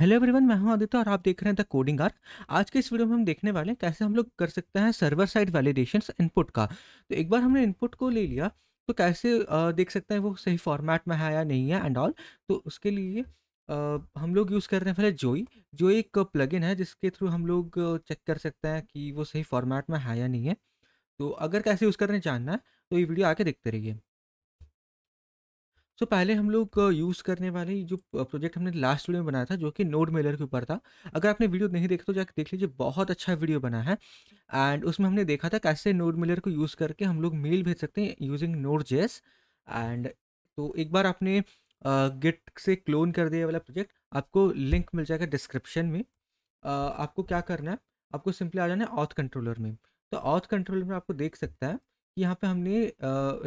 Hello everyone मैं हूं आदित्य और आप देख रहे हैं द कोडिंग आर आज के इस वीडियो में हम देखने वाले हैं कैसे हम लोग कर सकते हैं सर्वर साइड वैलिडेशन इनपुट का तो एक बार हमने इनपुट को ले लिया तो कैसे देख सकते हैं वो सही फॉर्मेट में है या नहीं है एंड ऑल तो उसके लिए हम लोग यूज़ कर रहे हैं पहले जोई जो एक प्लग है जिसके थ्रू हम लोग चेक कर सकते हैं कि वो सही फॉर्मेट में है या नहीं है तो अगर कैसे यूज़ करने जानना है तो ये वीडियो आके देखते रहिए सो पहले हम लोग यूज़ करने वाले जो प्रोजेक्ट हमने लास्ट वीडियो में बनाया था जो कि नोड मेलर के ऊपर था अगर आपने वीडियो नहीं देखा तो जाकर देख लीजिए बहुत अच्छा वीडियो बना है एंड उसमें हमने देखा था कैसे नोड मेलर को यूज़ करके हम लोग मेल भेज सकते हैं यूजिंग नोड जेस एंड तो एक बार आपने गिट uh, से क्लोन कर दिया वाला प्रोजेक्ट आपको लिंक मिल जाएगा डिस्क्रिप्शन में uh, आपको क्या करना है आपको सिंपली आ जाना है ऑथ कंट्रोलर में तो ऑथ कंट्रोलर में आपको देख सकता है यहाँ पे हमने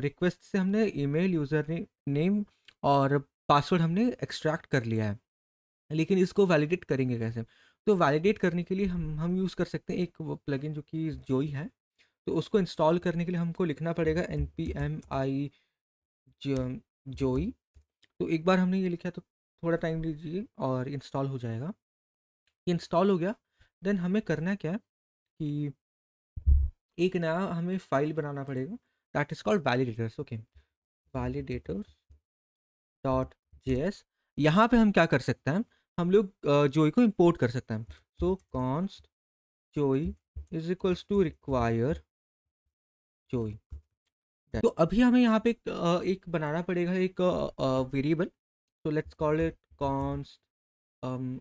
रिक्वेस्ट से हमने ईमेल यूज़र ने, नेम और पासवर्ड हमने एक्सट्रैक्ट कर लिया है लेकिन इसको वैलिडेट करेंगे कैसे तो वैलिडेट करने के लिए हम हम यूज़ कर सकते हैं एक प्लग जो कि जोई है तो उसको इंस्टॉल करने के लिए हमको लिखना पड़ेगा एन पी एम आई जोई तो एक बार हमने ये लिखा तो थोड़ा टाइम लीजिए और इंस्टॉल हो जाएगा इंस्टॉल हो गया देन हमें करना क्या है कि एक नया हमें फाइल बनाना पड़ेगा that is called validators okay validators dot J S यहाँ पर हम क्या कर सकते हैं हम लोग जोई को इम्पोर्ट कर सकते हैं so const Joi is equals to require Joi तो अभी हमें यहाँ पे एक, एक बनाना पड़ेगा एक वेरिएबल तो लेट्स कॉल इट कॉन्स्ट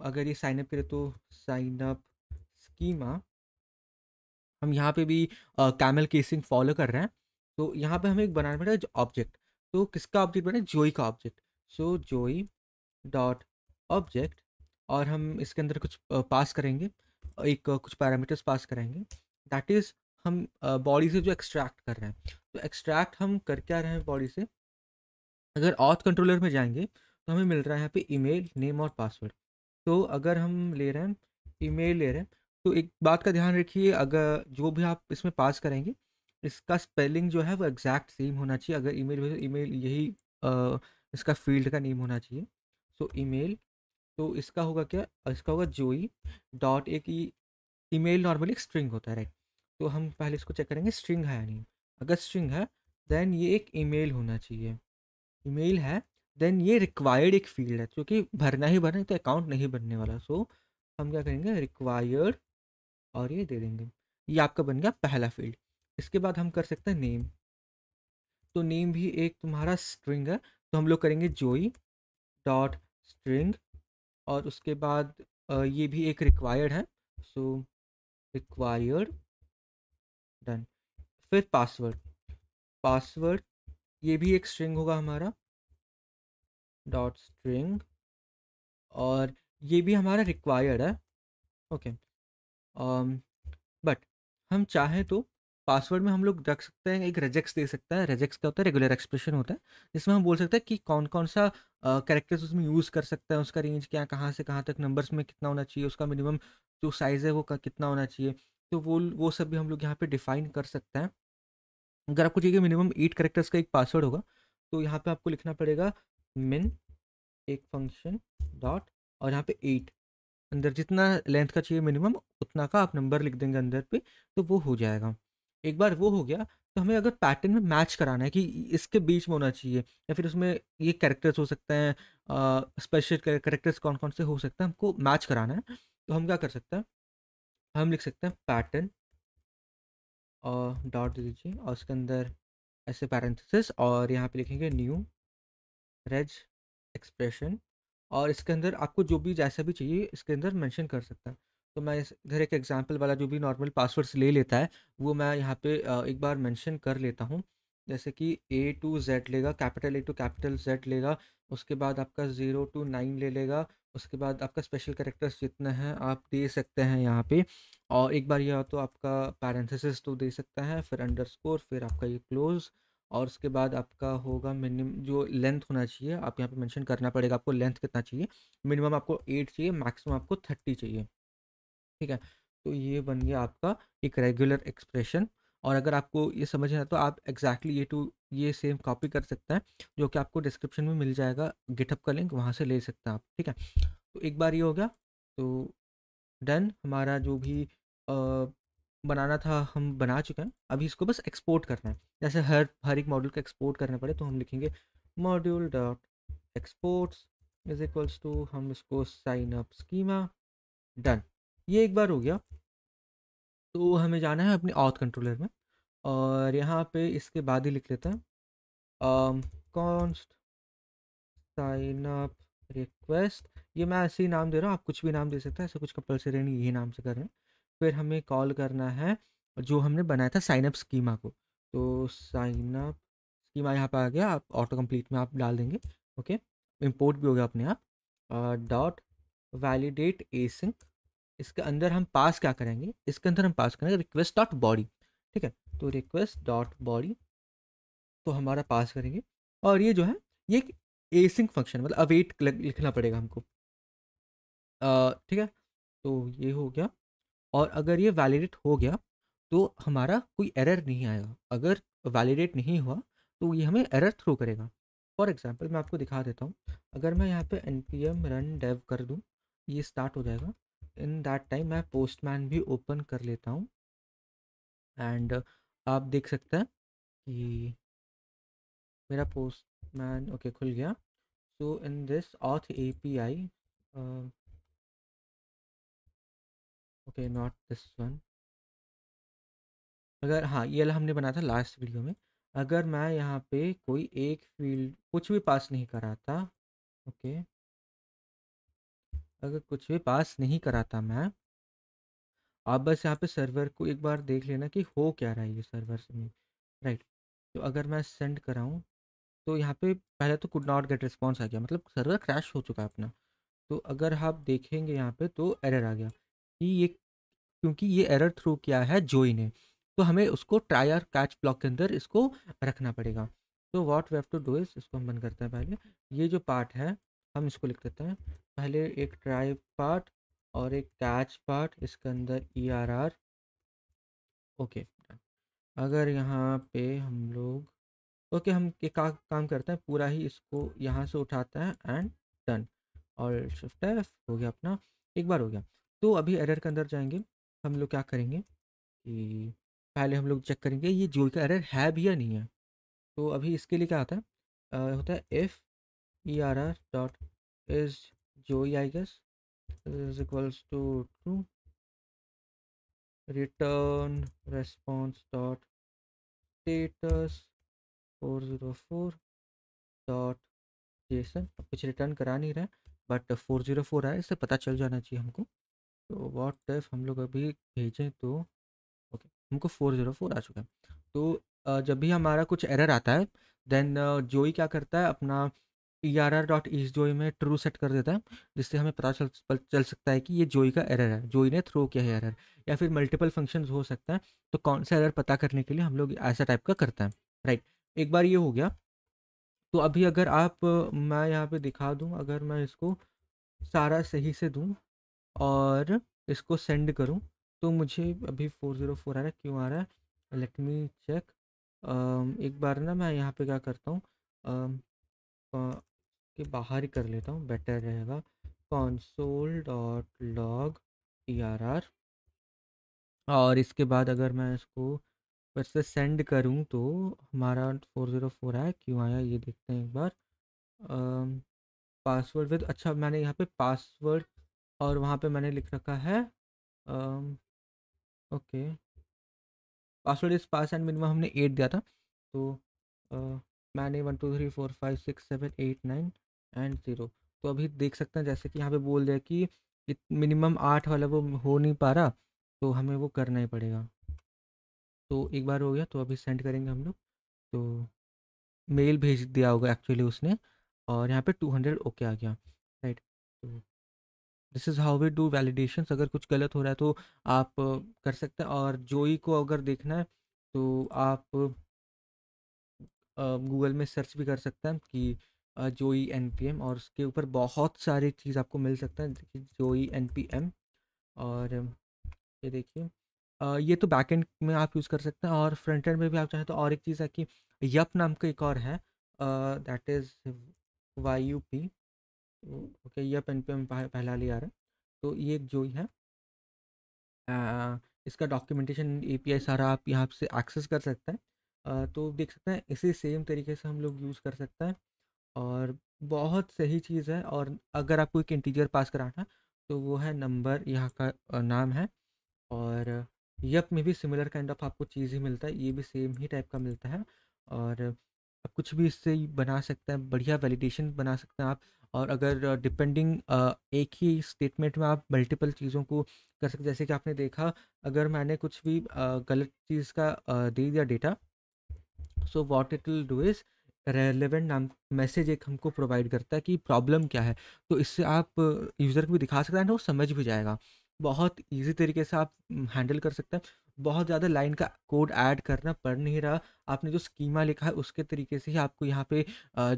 अगर ये साइनअप करे तो साइनअप स्कीमा हम यहाँ पे भी कैमल केसिंग फॉलो कर रहे हैं तो यहाँ पे हमें एक बनाना पड़ेगा ऑब्जेक्ट तो किसका ऑब्जेक्ट बना जोई का ऑब्जेक्ट सो जोई डॉट ऑब्जेक्ट और हम इसके अंदर कुछ पास करेंगे एक कुछ पैरामीटर्स पास करेंगे दैट इज़ हम बॉडी से जो एक्सट्रैक्ट कर रहे हैं तो एक्सट्रैक्ट हम कर क्या रहे हैं बॉडी से अगर ऑथ कंट्रोलर में जाएंगे तो हमें मिल रहा है यहाँ पे ईमेल नेम और पासवर्ड तो अगर हम ले रहे हैं ईमेल ले रहे हैं तो एक बात का ध्यान रखिए अगर जो भी आप इसमें पास करेंगे इसका स्पेलिंग जो है वो एग्जैक्ट सेम होना चाहिए अगर ईमेल ई ईमेल यही आ, इसका फील्ड का नेम होना चाहिए सो तो so, ईमेल तो इसका होगा क्या इसका होगा जोई डॉट एक ईमेल नॉर्मली स्ट्रिंग होता है राइट तो हम पहले इसको चेक करेंगे स्ट्रिंग है या नहीं अगर स्ट्रिंग है देन ये एक ईमेल होना चाहिए ईमेल है देन ये रिक्वायर्ड एक फील्ड है क्योंकि भरना ही भरना तो अकाउंट नहीं बनने वाला सो so, हम क्या करेंगे रिक्वायर्ड और ये दे देंगे ये आपका बन गया पहला फील्ड इसके बाद हम कर सकते हैं नेम तो नेम भी एक तुम्हारा स्ट्रिंग है तो हम लोग करेंगे जोई डॉट स्ट्रिंग और उसके बाद ये भी एक रिक्वायर्ड है सो रिक्वायर्ड डन फिर पासवर्ड पासवर्ड ये भी एक स्ट्रिंग होगा हमारा डॉट स्ट्रिंग और ये भी हमारा रिक्वायर्ड है ओके okay. बट हम चाहें तो पासवर्ड में हम लोग रख सकते हैं एक रेजेक्स दे सकता है रेजेक्स क्या होता है रेगुलर एक्सप्रेशन होता है जिसमें हम बोल सकते हैं कि कौन कौन सा कैरेक्टर्स उसमें यूज़ कर सकते हैं उसका रेंज क्या कहाँ से कहाँ तक नंबर्स में कितना होना चाहिए उसका मिनिमम जो साइज़ है वो कितना होना चाहिए तो वो वो सब भी हम लोग यहाँ पर डिफाइन कर सकते हैं अगर आपको चाहिए मिनिमम एट करेक्टर्स का एक पासवर्ड होगा तो यहाँ पर आपको लिखना पड़ेगा मिन एक फंक्शन डॉट और यहाँ पे एट अंदर जितना लेंथ का चाहिए मिनिमम उतना का आप नंबर लिख देंगे अंदर पे तो वो हो जाएगा एक बार वो हो गया तो हमें अगर पैटर्न में मैच कराना है कि इसके बीच में होना चाहिए या फिर उसमें ये कैरेक्टर्स हो सकते हैं स्पेशल कैरेक्टर्स कौन कौन से हो सकते हैं हमको मैच कराना है तो हम क्या कर सकते हैं हम लिख सकते हैं पैटर्न और डॉट दे दीजिए और उसके अंदर ऐसे पैरेंथिस और यहाँ पे लिखेंगे न्यू रेज एक्सप्रेशन और इसके अंदर आपको जो भी जैसा भी चाहिए इसके अंदर मैंशन कर सकता है तो मैं इस- इधर एक एग्जाम्पल वाला जो भी नॉर्मल पासवर्ड्स ले लेता है वो मैं यहाँ पे एक बार मेंशन कर लेता हूँ जैसे कि ए टू जेड लेगा capital A to capital Z लेगा उसके बाद आपका ज़ीरो टू नाइन ले लेगा उसके बाद आपका स्पेशल करेक्टर्स जितना है आप दे सकते हैं यहाँ पे और एक बार यह तो आपका पैरेंथिस तो दे सकता है फिर अंडर फिर आपका ये क्लोज और उसके बाद आपका होगा मिनिमम जो लेंथ होना चाहिए आप यहाँ पे मेंशन करना पड़ेगा आपको लेंथ कितना चाहिए मिनिमम आपको एट चाहिए मैक्सिमम आपको थर्टी चाहिए ठीक है तो ये बन गया आपका एक रेगुलर एक्सप्रेशन और अगर आपको ये समझ है तो आप एग्जैक्टली ये टू ये सेम कॉपी कर सकते हैं जो कि आपको डिस्क्रिप्शन में मिल जाएगा गिटअप का लिंक वहाँ से ले सकते हैं आप ठीक है तो एक बार ये हो गया तो डन हमारा जो भी आ, बनाना था हम बना चुके हैं अभी इसको बस एक्सपोर्ट करना है जैसे हर हर एक मॉड्यूल को एक्सपोर्ट करना पड़े तो हम लिखेंगे module dot exports is equals to हम इसको साइन अप स्कीमा डन ये एक बार हो गया तो हमें जाना है अपने ऑथ कंट्रोलर में और यहाँ पे इसके बाद ही लिख लेते हैं कॉन्स्ट साइन अप रिक्वेस्ट ये मैं ऐसे ही नाम दे रहा हूँ आप कुछ भी नाम दे सकते हैं ऐसे कुछ कंपल्सरी नहीं यही नाम से कर रहे हैं फिर हमें कॉल करना है जो हमने बनाया था साइनअप स्कीमा को तो साइनअप स्कीमा यहाँ पर आ गया आप ऑटो कम्प्लीट में आप डाल देंगे ओके इम्पोर्ट भी हो गया अपने आप डॉट वैलिडेट एसिंक इसके अंदर हम पास क्या करेंगे इसके अंदर हम पास करेंगे रिक्वेस्ट डॉट बॉडी ठीक है तो रिक्वेस्ट डॉट बॉडी तो हमारा पास करेंगे और ये जो है ये एक एसिंक फंक्शन मतलब अवेट लिखना पड़ेगा हमको ठीक है तो ये हो गया और अगर ये वैलिडेट हो गया तो हमारा कोई एरर नहीं आएगा अगर वैलिडेट नहीं हुआ तो ये हमें एरर थ्रू करेगा फॉर एग्जांपल मैं आपको दिखा देता हूँ अगर मैं यहाँ पे N P M run dev कर दूँ ये स्टार्ट हो जाएगा इन दैट टाइम मैं पोस्टमैन भी ओपन कर लेता हूँ एंड आप देख सकते हैं कि मेरा पोस्टमैन ओके okay, खुल गया so in this auth A P I okay not this one अगर हाँ ये वाला हमने बनाया था लास्ट वीडियो में अगर मैं यहाँ पे कोई एक फील्ड कुछ भी पास नहीं कराता ओके अगर कुछ भी पास नहीं कराता मैं आप बस यहाँ पे सर्वर को एक बार देख लेना कि हो क्या रहा है ये सर्वर में राइट तो अगर मैं सेंड कराऊँ तो यहाँ पे पहले तो कुड नॉट गेट रिस्पॉन्स आ गया मतलब सर्वर क्रैश हो चुका है अपना तो अगर आप हाँ देखेंगे यहाँ पे तो एरर आ गया कि ये क्योंकि ये एरर थ्रू किया है जोई ने तो हमें उसको ट्राई और कैच ब्लॉक के अंदर इसको रखना पड़ेगा तो what we've to do is इसको हम बंद करते हैं पहले ये जो पार्ट है हम इसको लिख देते हैं पहले एक ट्राई पार्ट और एक कैच पार्ट इसके अंदर ई आर आर ओके अगर यहाँ पे हम लोग ओके हम एक का, काम करते हैं पूरा ही इसको यहाँ से उठाते हैं एंड डन और शिफ्ट एफ हो गया अपना एक बार हो गया तो अभी एरर के अंदर जाएंगे हम लोग क्या करेंगे कि पहले हम लोग चेक करेंगे ये जोई का एरर है भी या नहीं है तो अभी इसके लिए क्या आता है आ, होता है F E R R dot is जो I guess is equals to response dot status four zero four dot JSON कुछ रिटर्न करा नहीं रहा बट फोर ज़ीरो फ़ोर है इससे पता चल जाना चाहिए हमको तो वॉट इफ हम लोग अभी भेजें तो ओके हमको फोर ज़ीरो फोर आ चुका है तो जब भी हमारा कुछ एरर आता है देन जोई क्या करता है अपना E R R dot is Joi में ट्रू सेट कर देता है जिससे हमें पता चल चल सकता है कि ये जोई का एरर है जोई ने थ्रो किया है एरर या फिर मल्टीपल फंक्शंस हो सकता है तो कौन सा एरर पता करने के लिए हम लोग ऐसा टाइप का करते हैं राइट एक बार ये हो गया तो अभी अगर आप मैं यहाँ पे दिखा दूँ अगर मैं इसको सारा सही से दूँ और इसको सेंड करूँ तो मुझे अभी फोर ज़ीरो फोर आ रहा है क्यों आ रहा है लेट मी चेक एक बार ना मैं यहाँ पे क्या करता हूँ के बाहर ही कर लेता हूँ बेटर रहेगा console dot log E R R और इसके बाद अगर मैं इसको फिर से सेंड करूँ तो हमारा फोर ज़ीरो फोर आया क्यों आया ये देखते हैं एक बार पासवर्ड विद अच्छा मैंने यहाँ पे पासवर्ड और वहाँ पे मैंने लिख रखा है okay password is pass and minimum हमने एट दिया था तो आ, मैंने one two three four five six seven eight nine and zero तो अभी देख सकते हैं जैसे कि यहाँ पे बोल दिया कि मिनिमम आठ वाला वो हो नहीं पा रहा तो हमें वो करना ही पड़ेगा तो एक बार हो गया तो अभी सेंड करेंगे हम लोग तो मेल भेज दिया होगा एक्चुअली उसने और यहाँ पे टू हंड्रेड ओके आ गया राइट तो this is how we do validation अगर कुछ गलत हो रहा है तो आप कर सकते हैं और जोई को अगर देखना है तो आप गूगल में सर्च भी कर सकते हैं कि जोई एन पी एम और उसके ऊपर बहुत सारी चीज़ आपको मिल सकता है जोई एन पी एम और ये देखिए ये तो एंड में आप यूज़ कर सकते हैं और फ्रंट एंड में भी आप चाहें तो और एक चीज़ है कि यप नाम का एक और है that is Y U P okay यह पेन पे हम पहला ले आ रहा है तो ये जो है आ, इसका डॉक्यूमेंटेशन एपीआई सारा आप यहाँ से एक्सेस कर सकते हैं तो देख सकते हैं इसी सेम तरीके से हम लोग यूज़ कर सकते हैं और बहुत सही चीज़ है और अगर आपको एक इंटीजियर पास कराना है तो वो है नंबर यहाँ का नाम है और यप में भी सिमिलर काइंड ऑफ आपको चीज़ ही मिलता है ये भी सेम ही टाइप का मिलता है और आप कुछ भी इससे बना सकते हैं बढ़िया वैलिडेशन बना सकते हैं आप और अगर डिपेंडिंग एक ही स्टेटमेंट में आप मल्टीपल चीज़ों को कर सकते जैसे कि आपने देखा अगर मैंने कुछ भी गलत चीज़ का दे दिया data so what it will do is relevant नाम मैसेज एक हमको प्रोवाइड करता है कि प्रॉब्लम क्या है तो इससे आप यूज़र को भी दिखा सकते हैं वो समझ भी जाएगा बहुत ईजी तरीके से आप हैंडल कर सकते हैं बहुत ज़्यादा लाइन का कोड ऐड करना पड़ नहीं रहा आपने जो स्कीमा लिखा है उसके तरीके से ही आपको यहाँ पे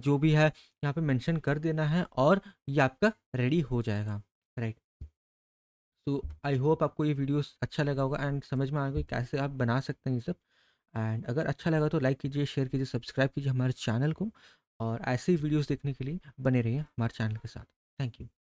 जो भी है यहाँ पे मेंशन कर देना है और ये आपका रेडी हो जाएगा राइट सो आई होप आपको ये वीडियो अच्छा लगा होगा एंड समझ में आएगा कैसे आप बना सकते हैं ये सब एंड अगर अच्छा लगा तो लाइक कीजिए शेयर कीजिए सब्सक्राइब कीजिए हमारे चैनल को और ऐसे ही वीडियोज़ देखने के लिए बने रहिए हमारे चैनल के साथ थैंक यू